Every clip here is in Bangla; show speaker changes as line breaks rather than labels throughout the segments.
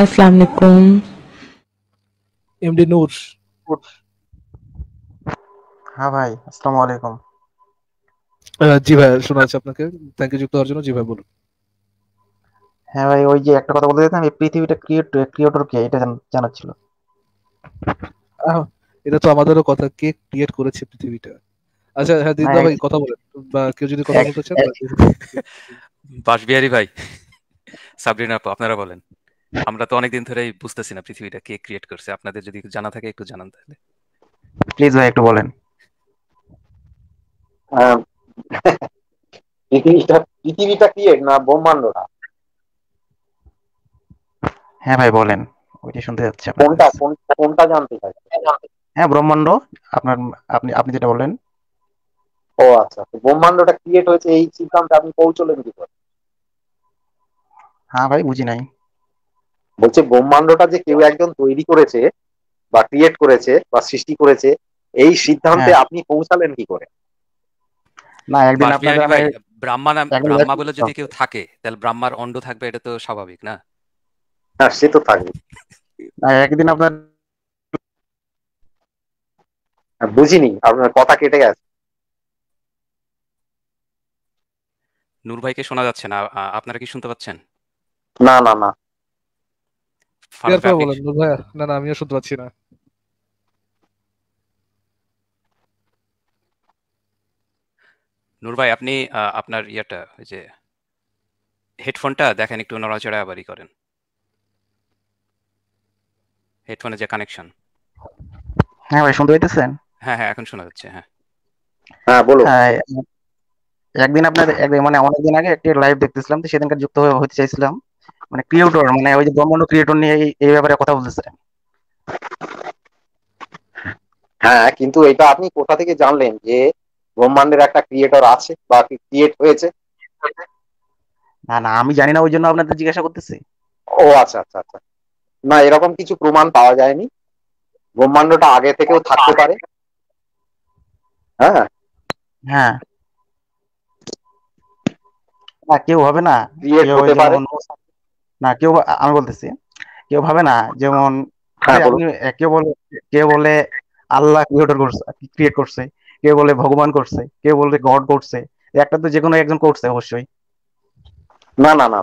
আসসালামু আলাইকুম এমডি নূর হ্যাঁ ভাই আসসালামু আলাইকুম
জি ভাই শোনা যাচ্ছে
আপনাকে থ্যাংক ইউ যুক্ত হওয়ার জন্য জি ভাই বলুন হ্যাঁ ভাই ওই যে একটা কথা বলতে চাইতাম এই পৃথিবীটা
ক্রিয়েট ক্রিয়েটর কে এটা জানার ছিল এটা তো আমাদেরও কথা কে ক্রিয়েট করেছে পৃথিবীটা আচ্ছা হ্যাঁ দিদা হ্যাঁ, ভাই কথা বলেন বা কেউ যদি কথা বলতে চান
বাসবিহারী ভাই সাবরিনা আপনারা বলেন আমরা তো অনেকদিন ধরেই বুঝতেছি না পৃথিবীটা কে ক্রিয়েট করছে আপনাদের যদি জানা থাকে একটু জানান তাহলে
প্লিজ ভাই একটু বলেন
পৃথিবীটা ক্রিয়েট না ব্রহ্মাণ্ডটা
হ্যাঁ ভাই বলেন ওইটা শুনতে যাচ্ছে কোনটা
কোনটা জানতে চাই
হ্যাঁ ব্রহ্মাণ্ড আপনার আপনি আপনি যেটা বললেন
ও আচ্ছা ব্রহ্মাণ্ডটা ক্রিয়েট হয়েছে এই সিদ্ধান্তে আপনি পৌঁছলেন কি করে
হ্যাঁ ভাই বুঝি নাই
বলছে ব্রহ্মাণ্ডটা যে কেউ একজন তৈরি করেছে বা ক্রিয়েট করেছে বা সৃষ্টি করেছে এই সিদ্ধান্তে হ্যাঁ। আপনি পৌঁছালেন কি করে না একদিন ব্রাহ্মা
ব্রাহ্মা বলে যদি কেউ থাকে তাহলে ব্রাহ্মার অন্ড থাকবে এটা তো স্বাভাবিক না
হ্যাঁ সে তো থাকবে একদিন আপনার
বুঝিনি আপনার কথা কেটে গেছে
নূর ভাইকে শোনা যাচ্ছে না আপনারা কি শুনতে পাচ্ছেন
না না না
না আমিও শুনতে পাচ্ছি না
নূর ভাই আপনি আপনার ইয়াটা ওই যে হেডফোনটা দেখেন একটু নড়াচড়া আবারই করেন হেডফোনে যে কানেকশন
হ্যাঁ ভাই শুনতে পাইতেছেন
হ্যাঁ হ্যাঁ এখন শোনা যাচ্ছে হ্যাঁ
হ্যাঁ বলো হ্যাঁ, একদিন আপনার একদিন মানে অনেকদিন আগে একটি লাইভ দেখতেছিলাম তো সেদিনকার যুক্ত হতে চাইছিলাম মানে ক্রিয়েটর মানে ওই যে ব্রহ্মাণ্ড ক্রিয়েটর নিয়ে এই ব্যাপারে কথা বলতেছে
হ্যাঁ কিন্তু এটা আপনি কোথা থেকে জানলেন যে ব্রহ্মাণ্ডের একটা ক্রিয়েটর আছে বা ক্রিয়েট হয়েছে
না না আমি জানি না ওই জন্য আপনাদের জিজ্ঞাসা করতেছি
ও আচ্ছা আচ্ছা আচ্ছা না এরকম কিছু প্রমাণ পাওয়া যায়নি ব্রহ্মাণ্ডটা আগে থেকেও থাকতে পারে
হ্যাঁ হ্যাঁ না কেউ হবে না ক্রিয়েট হতে পারে না কেউ আমি বলতেছি কেউ ভাবে না যেমন হ্যাঁ, কেউ বলে কেউ বলে আল্লাহ ক্রিয়েটর করছে ক্রিয়েট করছে কেউ বলে ভগবান করছে কেউ বলে গড করছে একটা তো যে কোনো একজন করছে অবশ্যই
না না না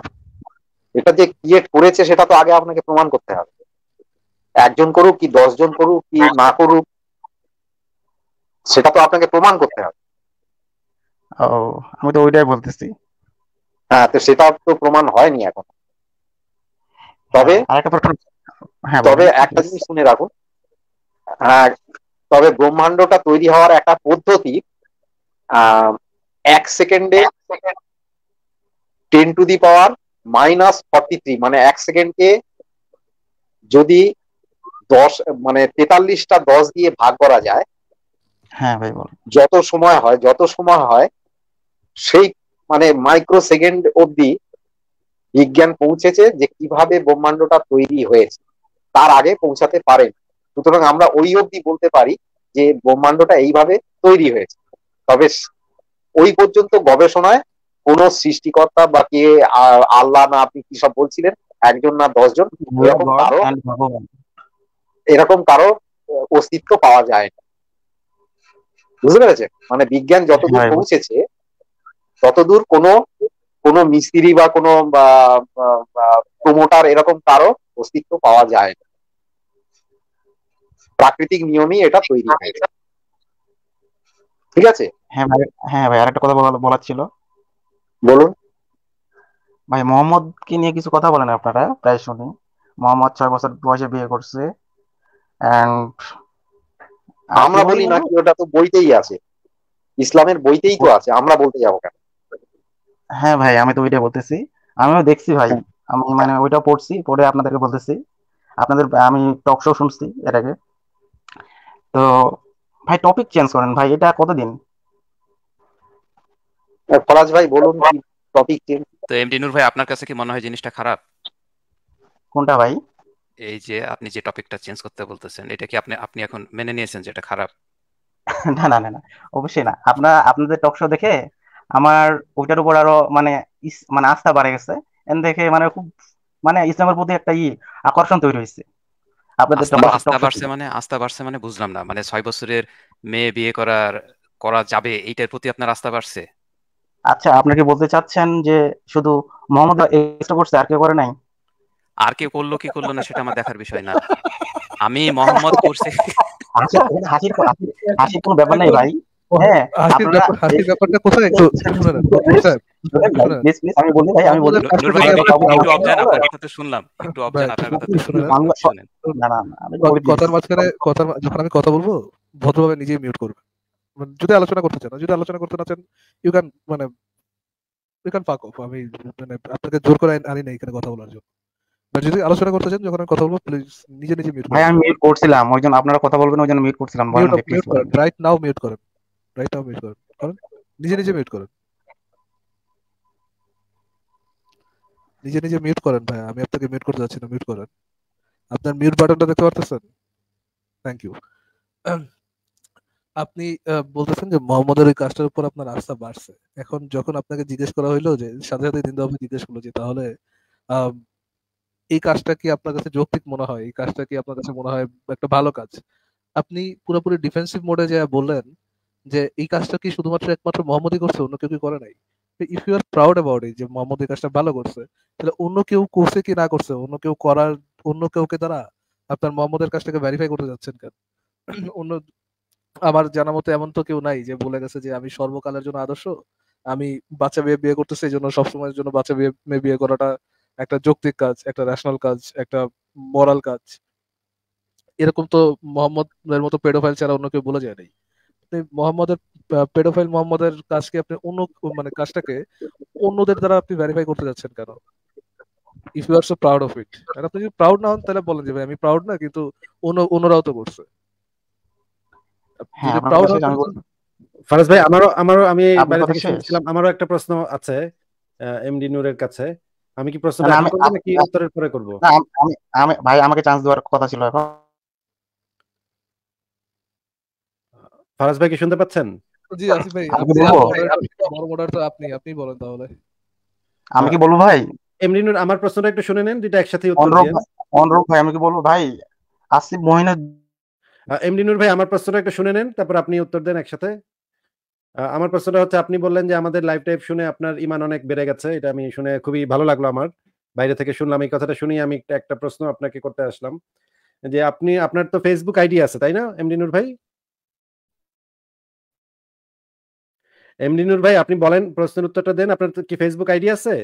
এটা যে ক্রিয়েট করেছে সেটা তো আগে আপনাকে প্রমাণ করতে হবে একজন করুক কি দশজন করুক কি না করুক সেটা তো আপনাকে প্রমাণ করতে হবে
ও আমি তো ওইটাই বলতেছি
হ্যাঁ তো সেটা তো প্রমাণ হয়নি এখন তবে হ্যাঁ, তবে একটা জিনিস শুনে হ্যাঁ, তবে ব্রহ্মাণ্ডটা তৈরি হওয়ার একটা পদ্ধতি এক সেকেন্ডে ten to the power minus forty three মানে এক সেকেন্ডকে যদি দশ মানে তেতাল্লিশটা দশ দিয়ে ভাগ করা যায় হ্যাঁ ভাই বল যত সময় হয় যত সময় হয় সেই মানে মাইক্রো সেকেন্ড অবধি বিজ্ঞান পৌঁছেছে যে কিভাবে ব্রহ্মাণ্ডটা তৈরি হয়েছে তার আগে পৌঁছাতে পারেন সুতরাং আমরা ওই অবধি বলতে পারি যে ব্রহ্মাণ্ডটা এইভাবে তৈরি হয়েছে তবে ওই পর্যন্ত গবেষণায় কোন সৃষ্টিকর্তা বা কে আল্লাহ না আপনি কি সব বলছিলেন একজন না দশজন
এরকম কারো
এরকম অস্তিত্ব পাওয়া যায় না বুঝতে পেরেছেন মানে বিজ্ঞান যতদূর হ্যাঁ, হ্যাঁ। পৌঁছেছে ততদূর কোনো কোনো মিস্ত্রি বা কোনো প্রমোটার এরকম কারো অস্তিত্ব পাওয়া যায় না প্রাকৃতিক নিয়মই এটা তৈরি হয়েছে
ঠিক আছে হ্যাঁ ভাই হ্যাঁ ভাই আরেকটা কথা বলার ছিল বলুন ভাই মোহাম্মদ কে নিয়ে কিছু কথা বলেন আপনারা প্রায় শুনি মোহাম্মদ ছয় বছর বয়সে বিয়ে করছে এন্ড আমরা বলি না কি
ওটা তো বইতেই আছে ইসলামের বইতেই তো আছে আমরা বলতে যাবো কেন
হ্যাঁ ভাই আমি তো ওইটা বলতেছি আমিও দেখছি ভাই হ্যাঁ। আমি মানে ওইটা পড়ছি পড়ে আপনাদেরকে বলতেছি আপনাদের আমি টক শো শুনছি এটাকে তো ভাই টপিক চেঞ্জ করেন ভাই এটা কতদিন
পলাশ ভাই
বলুন টপিক চেঞ্জ তো এমডি নূর ভাই আপনার কাছে কি মনে হয় জিনিসটা খারাপ কোনটা ভাই এই যে আপনি যে টপিকটা চেঞ্জ করতে বলতেছেন এটা কি আপনি আপনি এখন মেনে নিয়েছেন যে এটা খারাপ
না না না না অবশ্যই না আপনারা আপনাদের টক শো দেখে আমার ওইটার উপর আরো মানে মানে আস্থা বাড়ে গেছে এন দেখে মানে খুব মানে ইসলামের প্রতি একটা ই আকর্ষণ তৈরি হয়েছে আস্থা
বাড়ছে মানে আস্থা বাড়ছে মানে বুঝলাম না মানে ছয় বছরের মেয়ে বিয়ে করার করা যাবে এইটার প্রতি আপনার আস্থা বাড়ছে
আচ্ছা আপনাকে বলতে চাচ্ছেন যে শুধু মোহাম্মদ এক্সট্রা করছে আর কেউ করে নাই
আর কেউ করলো কি করলো না সেটা আমার দেখার বিষয় না আমি মোহাম্মদ করছে
আচ্ছা, হাসির
হাসির কোনো ব্যাপার নাই ভাই যখন আমি কথা বলবো ভদ্রভাবে মিউট মানে যদি আলোচনা করতে চান যদি আলোচনা করতে না চান ইউ ক্যান মানে ইউ ক্যান পাক অফ আমি মানে আপনাকে জোর করে আনি না এখানে কথা বলার জন্য যদি আলোচনা করতে চান যখন আমি কথা বলবো প্লিজ নিজে নিজে মিউট ভাই আমি মিউট
করছিলাম জন্য আপনারা কথা বলবেন ওই জন্য মিউট করছিলাম
রাইট নাও মিউট করেন রাইট মিউট নিজে নিজে মিউট নিজে নিজে মিউট করেন ভাই আমি আপনাকে মিউট করতে যাচ্ছি না মিউট করেন আপনার মিউট বাটনটা দেখতে পারতেছেন থ্যাংক ইউ আপনি বলতেছেন যে মোহাম্মদের ওই কাজটার উপর আপনার আস্থা বাড়ছে এখন যখন আপনাকে জিজ্ঞেস করা হইলো যে সাথে সাথে দিন জিজ্ঞেস করলো যে তাহলে এই কাজটা কি আপনার কাছে যৌক্তিক মনে হয় এই কাজটা কি আপনার কাছে মনে হয় একটা ভালো কাজ আপনি পুরোপুরি ডিফেন্সিভ মোডে যা বললেন যে এই কাজটা কি শুধুমাত্র একমাত্র মোহাম্মদই করছে অন্য কেউ কি করে নাই if you are proud about যে মোহাম্মদ এই কাজটা ভালো করছে তাহলে অন্য কেউ করছে কি না করছে অন্য কেউ করার অন্য কেউকে তারা আপনার মোহাম্মদের কাজটাকে ভেরিফাই করতে যাচ্ছেন কেন অন্য আমার জানা মতো এমন তো কেউ নাই যে বলে গেছে যে আমি সর্বকালের জন্য আদর্শ আমি বাচ্চা বিয়ে বিয়ে করতেছি এই জন্য সবসময়ের জন্য বাচ্চা বিয়ে মেয়ে বিয়ে করাটা একটা যৌক্তিক কাজ একটা ন্যাশনাল কাজ একটা মরাল কাজ এরকম তো মোহাম্মদের মতো পেডোফাইল ছাড়া অন্য কেউ বলে যায় নাই আপনি মোহাম্মদের পেডোফাইল মোহাম্মদের কাজকে আপনি অন্য মানে কাজটাকে অন্যদের দ্বারা আপনি ভেরিফাই করতে যাচ্ছেন কেন if you are so proud of it আর আপনি যদি প্রাউড না হন তাহলে বলেন যে ভাই আমি প্রাউড না কিন্তু অন্য অন্যরাও তো করছে প্রাউড হ্যাঁ, ফারাজ ভাই আমারও আমারও আমি বাইরে থেকে শুনছিলাম আমারও একটা প্রশ্ন
আছে এমডি নুরের কাছে আমি কি প্রশ্ন করব নাকি উত্তরের পরে করব না
আমি ভাই আমাকে চান্স দেওয়ার কথা ছিল এখন
ফারাজ ভাই কি শুনতে পাচ্ছেন
জি আসিফ ভাই বড় মোটর তো আপনি আপনি বলেন
তাহলে
আমি কি বলবো ভাই
এমনি আমার প্রশ্নটা একটু শুনে নেন দুইটা একসাথে উত্তর দিন অনুরূপ ভাই আমি কি বলবো ভাই আসিফ মহিনা এমনি নূর ভাই আমার প্রশ্নটা একটু শুনে নেন তারপর আপনি উত্তর দেন একসাথে আমার প্রশ্নটা হচ্ছে আপনি বললেন যে আমাদের লাইভ টাইপ শুনে আপনার ইমান অনেক বেড়ে গেছে এটা আমি শুনে খুবই ভালো লাগলো আমার বাইরে থেকে শুনলাম এই কথাটা শুনি আমি একটা প্রশ্ন আপনাকে করতে আসলাম যে আপনি আপনার তো ফেসবুক আইডি আছে তাই না এমডি নূর ভাই এমডিনুর ভাই আপনি বলেন প্রশ্নের উত্তরটা দেন আপনার কি ফেসবুক আইডি আছে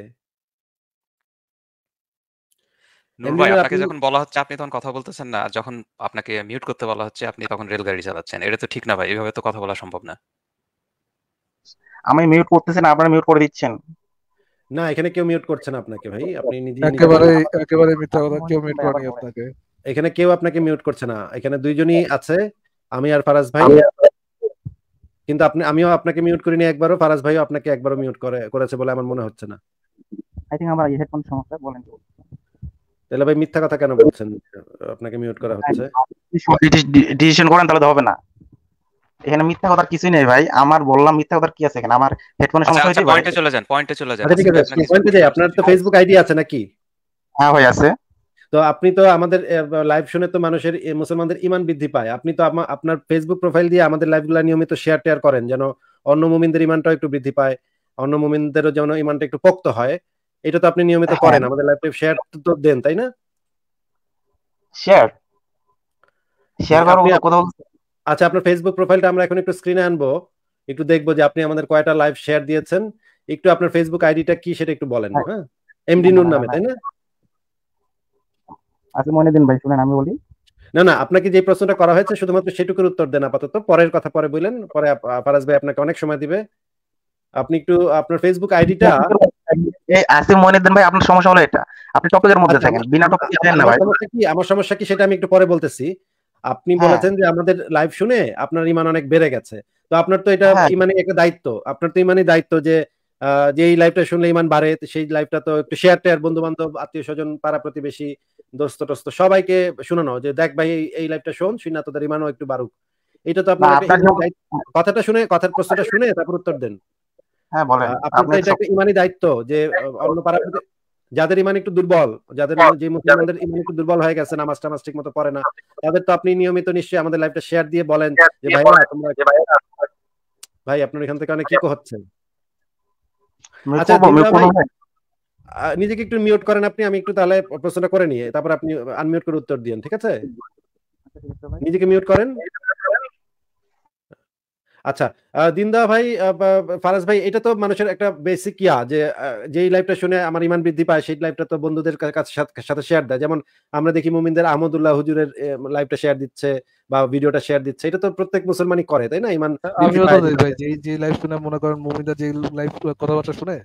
ভাই আপনাকে যখন
বলা হচ্ছে আপনি তখন কথা বলতেছেন না যখন আপনাকে মিউট করতে বলা হচ্ছে আপনি তখন রেলগাড়ি চালাচ্ছেন এটা তো
ঠিক না ভাই এভাবে তো কথা বলা সম্ভব না
আমি মিউট করতেছেন আপনারা মিউট করে দিচ্ছেন
না এখানে কেউ মিউট করছে না আপনাকে ভাই আপনি নিজে একেবারে একেবারে মিথ্যা কথা কেউ মিউট করেনি আপনাকে এখানে কেউ আপনাকে মিউট করছে না এখানে দুইজনই হ্যাঁ। আছে আমি আর ফারাজ ভাই কিন্তু আপনি আমিও আপনাকে মিউট করিনি একবারও ফারাজ ভাইও আপনাকে একবারও মিউট করে করেছে বলে আমার মনে হচ্ছে না আই থিংক আমার হেডফোন সমস্যা বলেন তাহলে ভাই মিথ্যা কথা কেন বলছেন আপনাকে মিউট করা হচ্ছে
ডিসিশন করেন তাহলে তো হবে না এখানে মিথ্যা কথা কিছুই নেই ভাই আমার বললাম মিথ্যা কথা কি আছে এখানে আমার হেডফোনে আচ্ছা, সমস্যা আচ্ছা, হয়েছে পয়েন্টে চলে যান
পয়েন্টে চলে যান আচ্ছা ঠিক আছে পয়েন্টে
যাই আপনার তো ফেসবুক আইডি আছে নাকি হ্যাঁ ভাই আছে তো আপনি তো আমাদের লাইভ শুনে তো মানুষের মুসলমানদের ইমান বৃদ্ধি পায় আপনি তো আপনার ফেসবুক প্রোফাইল দিয়ে আমাদের লাইভগুলো নিয়মিত শেয়ার টেয়ার করেন যেন অন্য মুমিনদের ইমানটাও একটু বৃদ্ধি পায় অন্য মুমিনদেরও যেন ইমানটা একটু পোক্ত হয় এটা তো আপনি নিয়মিত হ্যাঁ। করেন আমাদের লাইভ শেয়ার তো দেন তাই না শেয়ার শেয়ার করার কথা আচ্ছা আপনার ফেসবুক প্রোফাইলটা আমরা এখন একটু স্ক্রিনে আনবো একটু দেখবো যে আপনি আমাদের কয়টা লাইভ শেয়ার দিয়েছেন একটু আপনার ফেসবুক আইডিটা কি সেটা একটু বলেন হ্যাঁ এমডি হ্যাঁ? নুর হ্যাঁ, নামে তাই না
আচ্ছা ভাই শুনেন আমি বলি
না না আপনাকে যে প্রশ্নটা করা হয়েছে শুধুমাত্র সেটুকুর উত্তর দেন আপাতত পরের কথা পরে বললেন পরে ভাই আপনাকে অনেক সময় দিবে আপনি একটু আপনার ফেসবুক আইডিটা
এই আসিম মনিদিন ভাই আপনার সমস্যা হলো এটা আপনি টপিকের মধ্যে আচ্ছা, থাকেন বিনা টপিকে দেন না ভাই
কি আমার সমস্যা কি সেটা আমি একটু পরে বলতেছি আপনি হ্যাঁ। বলেছেন যে আমাদের লাইভ শুনে আপনার ইমান অনেক বেড়ে গেছে তো আপনার তো এটা হ্যাঁ। ইমানে একটা দায়িত্ব আপনার তো ইমানে দায়িত্ব যে যে এই লাইভটা শুনলে ইমান বাড়ে সেই লাইভটা তো একটু শেয়ার টেয়ার বন্ধু বান্ধব আত্মীয় স্বজন পাড়া প্রতিবেশী দোস্ত টোস্ত সবাইকে শুনানো যে দেখ ভাই এই লাইভটা শোন শুনে তোদের ইমানও একটু বাড়ুক এটা তো আপনার কথাটা শুনে কথার প্রশ্নটা শুনে তারপর উত্তর দেন হ্যাঁ, ইমানি দায়িত্ব যে অন্য পাড়া যাদের ইমান একটু দুর্বল যাদের হ্যাঁ। যে মুসলমানদের ইমান একটু দুর্বল হয়ে গেছে নামাজ টামাজ ঠিক মতো পড়ে না তাদের তো আপনি নিয়মিত নিশ্চয়ই আমাদের লাইভটা শেয়ার দিয়ে বলেন যে ভাই ভাই আপনার এখান থেকে অনেক কি আচ্ছা। হচ্ছে আচ্ছা নিজেকে একটু মিউট করেন আপনি আমি একটু তাহলে প্রশ্নটা করে নিয়ে তারপর আপনি আনমিউট করে উত্তর দিন ঠিক আছে নিজেকে মিউট করেন আচ্ছা দিনদা ভাই ফারাজ ভাই এটা তো মানুষের একটা বেসিক ইয়া যে যেই লাইফটা শুনে আমার ইমান বৃদ্ধি পায় সেই লাইফটা তো বন্ধুদের কাছে সাথে শেয়ার দেয় যেমন আমরা দেখি মুমিনদের আহমদুল্লাহ হুজুরের লাইফটা শেয়ার দিচ্ছে বা ভিডিওটা শেয়ার দিচ্ছে এটা তো প্রত্যেক মুসলমানই
করে তাই না ইমান যে লাইফ শুনে মনে করেন মুমিনরা যে লাইফ কথাবার্তা শুনে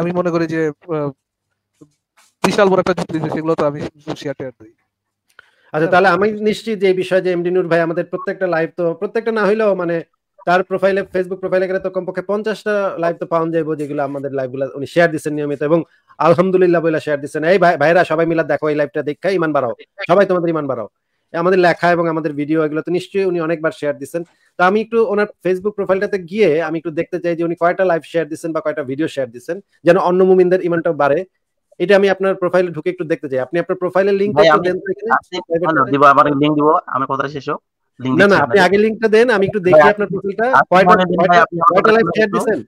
আমি মনে করি যে বিশাল বড় একটা ঝুঁকি সেগুলো তো আমি
শেয়ার টেয়ার দিই আচ্ছা তাহলে আমি নিশ্চিত যে এই বিষয়ে যে এমডি নূর ভাই আমাদের প্রত্যেকটা লাইভ তো প্রত্যেকটা না হইলেও মানে তার প্রোফাইলে ফেসবুক প্রোফাইলে গেলে তো কমপক্ষে পঞ্চাশটা লাইভ তো পাওয়া যাইব যেগুলো আমাদের লাইভগুলো উনি শেয়ার দিচ্ছেন নিয়মিত এবং আলহামদুলিল্লাহ বলে শেয়ার দিচ্ছেন এই ভাইরা সবাই মিলা দেখো এই লাইভটা দেখা ইমান বাড়াও সবাই তোমাদের ইমান বাড়াও আমাদের লেখা এবং আমাদের ভিডিও এগুলো তো নিশ্চয়ই উনি অনেকবার শেয়ার দিচ্ছেন তো আমি একটু ওনার ফেসবুক প্রোফাইলটাতে গিয়ে আমি একটু দেখতে চাই যে উনি কয়টা লাইভ শেয়ার দিচ্ছেন বা কয়টা ভিডিও শেয়ার দিচ্ছেন যেন অন্য মুমিনদের ইমানটা বাড়ে এটা আমি আপনার প্রোফাইলে ঢুকে একটু দেখতে চাই আপনি আপনার প্রোফাইলের লিংক দিব আমার লিংক দিব আমি কথা শেষ না না আপনি আগে লিংকটা দেন আমি একটু দেখি আপনার
প্রোফাইলটা কয়টা লাইভ শেয়ার দিচ্ছেন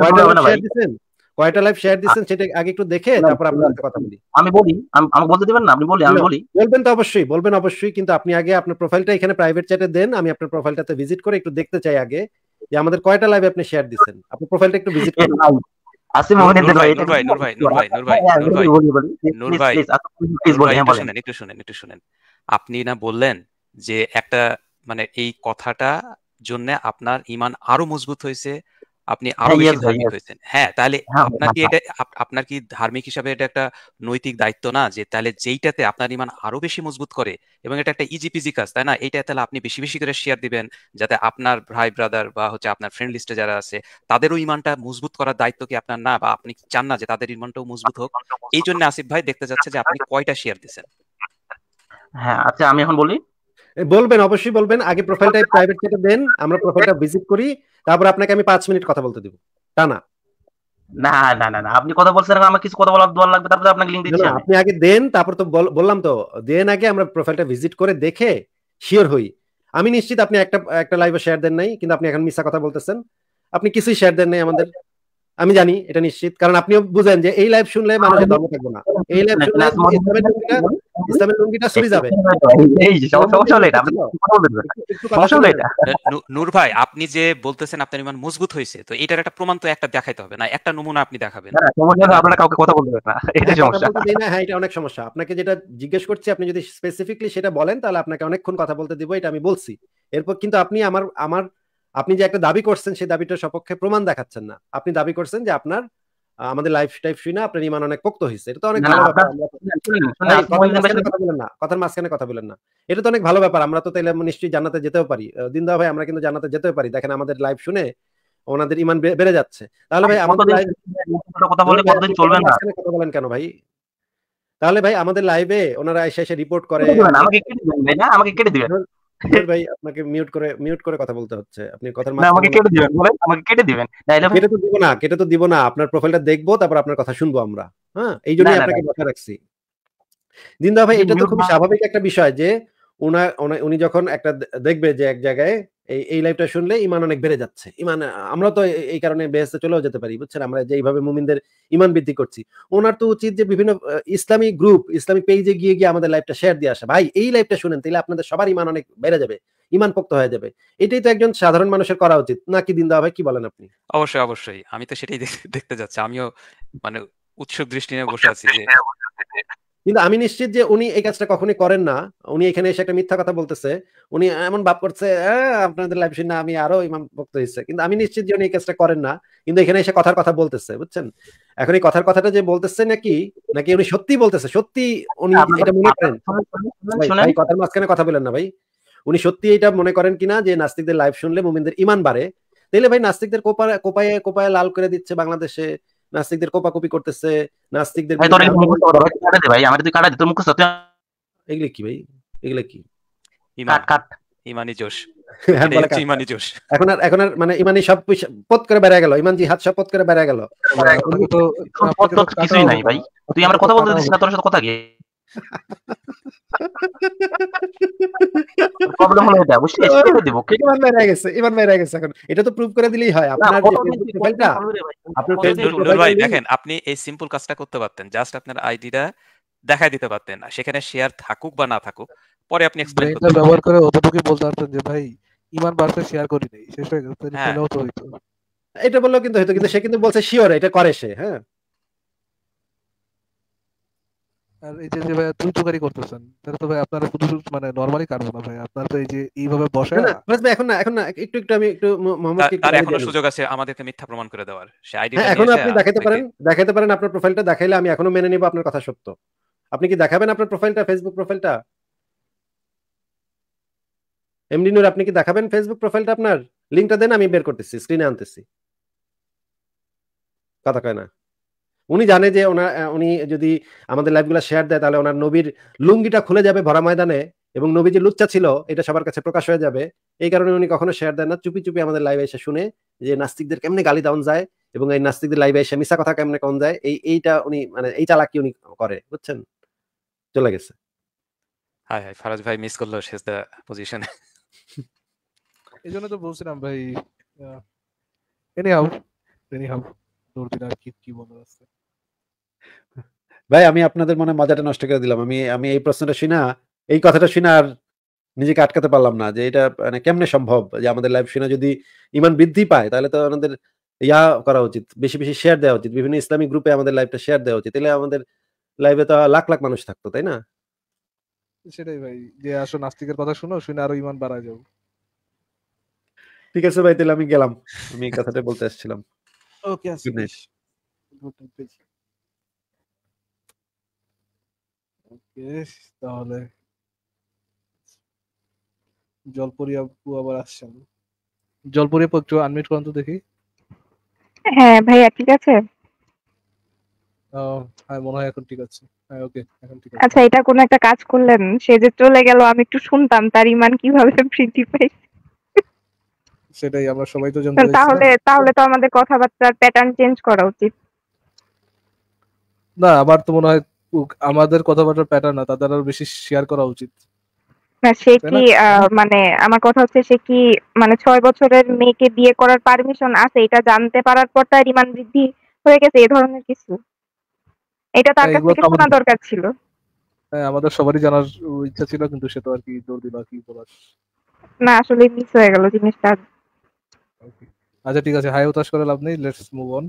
কয়টা শেয়ার দিচ্ছেন কয়টা লাইভ শেয়ার দিচ্ছেন সেটা আগে একটু দেখে তারপর আপনার সাথে কথা বলি আমি বলি আমি বলতে দিবেন না আপনি বলি আমি বলি বলবেন তো অবশ্যই বলবেন অবশ্যই কিন্তু আপনি আগে আপনার প্রোফাইলটা এখানে প্রাইভেট চ্যাটে দেন আমি আপনার প্রোফাইলটাতে ভিজিট করে একটু দেখতে চাই আগে যে আমাদের কয়টা লাইভ আপনি শেয়ার দিচ্ছেন আপনার প্রোফাইলটা একটু ভিজিট করুন আসিম ভাই ভাই নূর ভাই নূর ভাই নূর ভাই নূর ভাই নূর ভাই প্লিজ শুনেন
একটু শুনেন একটু শুনেন আপনি না বললেন যে একটা মানে এই কথাটা জন্য আপনার ইমান আরো মজবুত হয়েছে আপনি আরো বেশি ধার্মিক হয়েছেন হ্যাঁ তাহলে হ্যাঁ, হ্যাঁ, আপনার কি হ্যাঁ। এটা আপনার কি ধার্মিক হিসাবে এটা একটা নৈতিক দায়িত্ব না যে তাহলে যেইটাতে আপনার ইমান আরো বেশি মজবুত করে এবং এটা একটা ইজি পিজি কাজ তাই না এটা তাহলে আপনি বেশি বেশি করে শেয়ার দিবেন যাতে আপনার ভাই ব্রাদার বা হচ্ছে আপনার ফ্রেন্ড লিস্টে যারা আছে তাদেরও ইমানটা মজবুত করার দায়িত্ব কি আপনার না বা আপনি চান না যে তাদের ইমানটাও মজবুত হোক এই জন্য আসিফ ভাই দেখতে যাচ্ছে যে আপনি কয়টা শেয়ার দিচ্ছেন
হ্যাঁ আচ্ছা আমি এখন বলি বলবেন অবশ্যই বলবেন আগে প্রোফাইলটা প্রাইভেট চ্যাটে দেন আমরা প্রোফাইলটা ভিজিট করি তারপর আপনাকে আমি 5 মিনিট কথা বলতে দেব তা না না
না না আপনি কথা বলছেন আমার কিছু কথা বলার দরকার লাগবে তারপর আপনাকে লিংক দিচ্ছি
আপনি আগে দেন তারপর তো বললাম তো দেন আগে আমরা প্রোফাইলটা ভিজিট করে দেখে শেয়ার হই আমি নিশ্চিত আপনি একটা একটা লাইভে শেয়ার দেন নাই কিন্তু আপনি এখন মিছা কথা বলতেছেন আপনি কিছুই শেয়ার দেন নাই আমাদের আমি জানি এটা নিশ্চিত কারণ আপনিও বুঝেন যে এই লাইভ শুনলে মানুষের ধর্ম থাকবে না এই লাইভ শুনলে ইসলামের লুঙ্গিটা ইসলামের লুঙ্গিটা সরে যাবে
নূর ভাই আপনি যে বলতেছেন আপনার ইমান মজবুত হয়েছে তো এটার একটা প্রমাণ তো একটা দেখাইতে হবে না একটা নমুনা আপনি দেখাবেন আপনারা কাউকে কথা
বলবেন না হ্যাঁ, এটা সমস্যা না হ্যাঁ এটা অনেক সমস্যা আপনাকে যেটা জিজ্ঞেস করছি আপনি যদি স্পেসিফিকলি সেটা বলেন তাহলে আপনাকে অনেকক্ষণ কথা বলতে দিব এটা আমি বলছি এরপর কিন্তু আপনি আমার আমার আপনি যে একটা দাবি করছেন সেই দাবিটার সপক্ষে প্রমাণ দেখাচ্ছেন না আপনি দাবি করছেন যে আপনার আমাদের লাইফ টাইপ শুনে আপনার ইমান অনেক পোক্ত হয়েছে এটা তো অনেক ভালো ব্যাপার না কথার মাঝখানে কথা বলেন না এটা তো অনেক ভালো ব্যাপার আমরা তো তাহলে নিশ্চয়ই জানাতে যেতেও পারি দিন ভাই আমরা কিন্তু জানাতে যেতেও পারি দেখেন আমাদের লাইফ শুনে ওনাদের ইমান বেড়ে যাচ্ছে তাহলে ভাই আমাদের কথা বলে কতদিন চলবে না কথা বলেন কেন ভাই তাহলে ভাই আমাদের লাইভে ওনারা এসে এসে রিপোর্ট করে আমাকে কেটে দিবেন আমাকে কেটে দিবেন ভাই আপনাকে মিউট করে মিউট করে কথা বলতে হচ্ছে আপনি কথার আমাকে কেটে দিবেন বলেন আমাকে কেটে দিবেন কেটে তো দিব না কেটে তো দিব না আপনার প্রোফাইলটা দেখবো তারপর আপনার কথা শুনবো আমরা হ্যাঁ এই জন্যই আপনাকে বসে রাখছি দিনদা ভাই এটা তো খুব স্বাভাবিক একটা বিষয় যে উনি যখন একটা দেখবে যে এক জায়গায় এই লাইভটা শুনলে ইমান অনেক বেড়ে যাচ্ছে ইমান আমরা তো এই কারণে বেহেস্তে চলেও যেতে পারি বুঝছেন আমরা যে এইভাবে মুমিনদের ইমান বৃদ্ধি করছি ওনার তো উচিত যে বিভিন্ন ইসলামী গ্রুপ ইসলামী পেজে গিয়ে গিয়ে আমাদের লাইভটা শেয়ার দিয়ে আসে ভাই এই লাইভটা শুনেন তাহলে আপনাদের সবার ইমান অনেক বেড়ে যাবে ইমান পোক্ত হয়ে যাবে এটাই তো একজন সাধারণ মানুষের করা উচিত নাকি দিন দেওয়া ভাই কি বলেন আপনি
অবশ্যই অবশ্যই আমি তো সেটাই দেখতে যাচ্ছি আমিও মানে উৎসুক দৃষ্টি নিয়ে বসে আছি যে হ্যাঁ, হ্যাঁ,
হ্যাঁ, কিন্তু আমি নিশ্চিত যে উনি এই কাজটা কখনই করেন না উনি এখানে এসে একটা মিথ্যা কথা বলতেছে উনি এমন ভাব করছে আপনাদের লাইফ না আমি আরো ইমাম বক্ত হয়েছে কিন্তু আমি নিশ্চিত যে উনি এই কাজটা করেন না কিন্তু এখানে এসে কথার কথা বলতেছে বুঝছেন এখন এই কথার কথাটা যে বলতেছে নাকি নাকি উনি সত্যি বলতেছে সত্যি উনি এটা মনে করেন কথার মাঝখানে কথা বলেন না ভাই উনি সত্যি এটা মনে করেন কিনা যে নাস্তিকদের লাইফ শুনলে মুমিনদের ইমান বাড়ে তাইলে ভাই নাস্তিকদের কোপায় কোপায় কোপায় লাল করে দিচ্ছে বাংলাদেশে নাস্তিকদের কোপাকপি করতেছে নাস্তিকদের ভাই আমার তুই
কাটা দে মুখস্থ
এগুলো কি ভাই এগুলো কি কাট কাট ইমানি হ্যাঁ,
এখন আর মানে পথ করে ইমান হাত সব পথ করে গেল নাই
ভাই তুই আমার কথা বলতে দিস না তোর সাথে কথা গিয়ে দেখাই দিতে
পারতেন সেখানে শেয়ার
থাকুক বা না থাকুক পরে আপনি ব্যবহার
করে অতটুকুই বলতে পারতেন যে ভাই ইমান বাড়তে শেয়ার করি নাই শেষ হয়ে হ্যাঁ। এটা
বললো কিন্তু হয়তো কিন্তু সে কিন্তু বলছে শিওর এটা করে সে
হ্যাঁ আর এই যে যে ভাই তুই করতেছেন তাহলে তো ভাই আপনারা শুধু শুধু মানে নরমালি কাটবো না ভাই আপনারা তো এই যে এইভাবে বসে
না এখন না এখন না
একটু একটু আমি একটু মোহাম্মদকে আর এখনো সুযোগ আছে আমাদেরকে মিথ্যা প্রমাণ করে দেওয়ার সে আইডি হ্যাঁ, এখন আপনি দেখাতে
পারেন দেখাতে পারেন আপনার প্রোফাইলটা দেখাইলে আমি এখনো মেনে নিব আপনার কথা সত্য আপনি কি দেখাবেন আপনার প্রোফাইলটা ফেসবুক প্রোফাইলটা এমডি নূর আপনি কি দেখাবেন ফেসবুক প্রোফাইলটা আপনার লিংকটা দেন আমি বের করতেছি স্ক্রিনে আনতেছি কথা কয় না উনি জানে যে ওনার উনি যদি আমাদের লাইভগুলো শেয়ার দেয় তাহলে ওনার নবীর লুঙ্গিটা খুলে যাবে ভরা ময়দানে এবং নবী যে লুচ্চা ছিল এটা সবার কাছে প্রকাশ হয়ে যাবে এই কারণে উনি কখনো শেয়ার দেন না চুপি চুপি আমাদের লাইভে এসে শুনে যে নাস্তিকদের কেমনে গালি দাউন যায় এবং এই নাস্তিকদের লাইভে এসে মিশা কথা কেমনে কম যায় এই এইটা উনি মানে এই চালাকি উনি করে বুঝছেন চলে গেছে
হাই হাই ফারাজ ভাই মিস করলো শেষ
এই জন্য তো বলছিলাম ভাই এনি হাউ এনি হাউ
ভাই আমি আপনাদের মনে মজাটা নষ্ট করে দিলাম আমি আমি এই প্রশ্নটা শুনা এই কথাটা শুনে আর নিজেকে আটকাতে পারলাম না যে এটা মানে কেমনে সম্ভব যে আমাদের লাইভ শুনে যদি ইমান বৃদ্ধি পায় তাহলে তো আমাদের ইয়া করা উচিত বেশি বেশি শেয়ার দেওয়া উচিত বিভিন্ন ইসলামিক গ্রুপে আমাদের লাইভটা শেয়ার দেওয়া উচিত তাহলে আমাদের লাইভে তো লাখ লাখ মানুষ থাকতো তাই না
সেটাই ভাই যে আসো নাস্তিকের কথা শুনো শুনে আরো ইমান বাড়ায় যাও
ঠিক আছে ভাই তাহলে আমি গেলাম আমি এই কথাটা বলতে আসছিলাম Okay. I'll see
তাহলে আপু আবার আসছেন আপু দেখি
হ্যাঁ ভাইয়া ঠিক আছে
হ্যাঁ মনে হয় এখন ঠিক আছে হ্যাঁ ওকে এখন ঠিক আছে আচ্ছা এটা কোন
একটা কাজ করলেন সে যে চলে গেল আমি একটু শুনতাম তার ইমান কিভাবে বৃদ্ধি পাইছে
সেটাই আমরা সবাই তো জানতে তাহলে তাহলে
তো আমাদের কথাবার্তার প্যাটার্ন চেঞ্জ করা উচিত
না আমার তো মনে হয় আমাদের কথাবার্তার প্যাটার্ন না তাদের আরো বেশি শেয়ার করা উচিত
না সে কি মানে আমার কথা হচ্ছে সে কি মানে ছয় বছরের মেয়েকে বিয়ে করার পারমিশন আছে এটা জানতে পারার পর তার রিমান্ড বৃদ্ধি হয়ে গেছে এই ধরনের কিছু এটা তার হ্যাঁ, কাছ থেকে শোনা দরকার ছিল
হ্যাঁ আমাদের সবারই জানার ইচ্ছা ছিল কিন্তু সে তো আর কি দৌড় দিল কি বলার
না আসলে মিস হয়ে গেল জিনিসটা
আচ্ছা ঠিক আছে হাই উতাস করে লাভ নেই লেটস মুভ অন